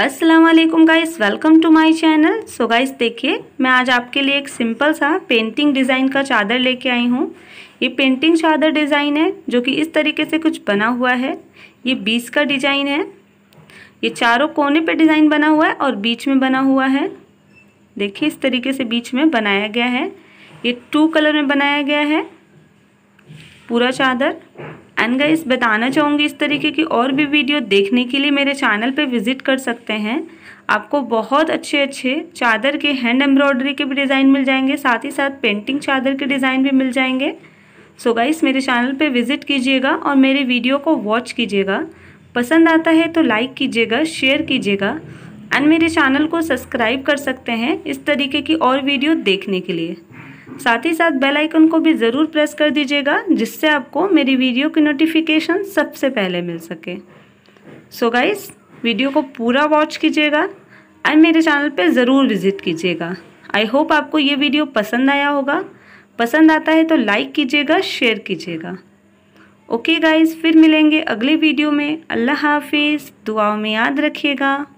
अस्सलाम वालेकुम guys welcome to my channel so guys देखिए मैं आज आपके लिए एक सिंपल सा पेंटिंग डिज़ाइन का चादर लेके आई हूँ ये पेंटिंग चादर डिज़ाइन है जो कि इस तरीके से कुछ बना हुआ है ये बीस का डिज़ाइन है ये चारों कोने पे डिज़ाइन बना हुआ है और बीच में बना हुआ है देखिए इस तरीके से बीच में बनाया गया है ये टू कलर में बनाया गया है पूरा चादर एंड गाइस बताना चाहूँगी इस तरीके की और भी वीडियो देखने के लिए मेरे चैनल पे विज़िट कर सकते हैं आपको बहुत अच्छे अच्छे चादर के हैंड एम्ब्रॉयडरी के भी डिज़ाइन मिल जाएंगे साथ ही साथ पेंटिंग चादर के डिज़ाइन भी मिल जाएंगे सो so गाइस मेरे चैनल पे विज़िट कीजिएगा और मेरे वीडियो को वॉच कीजिएगा पसंद आता है तो लाइक कीजिएगा शेयर कीजिएगा एंड मेरे चैनल को सब्सक्राइब कर सकते हैं इस तरीके की और वीडियो देखने के लिए साथ ही साथ बेल आइकन को भी ज़रूर प्रेस कर दीजिएगा जिससे आपको मेरी वीडियो की नोटिफिकेशन सबसे पहले मिल सके सो so गाइस वीडियो को पूरा वॉच कीजिएगा एंड मेरे चैनल पे ज़रूर विज़िट कीजिएगा आई होप आपको ये वीडियो पसंद आया होगा पसंद आता है तो लाइक कीजिएगा शेयर कीजिएगा ओके गाइस फिर मिलेंगे अगले वीडियो में अल्लाह हाफिज़ दुआओं में याद रखिएगा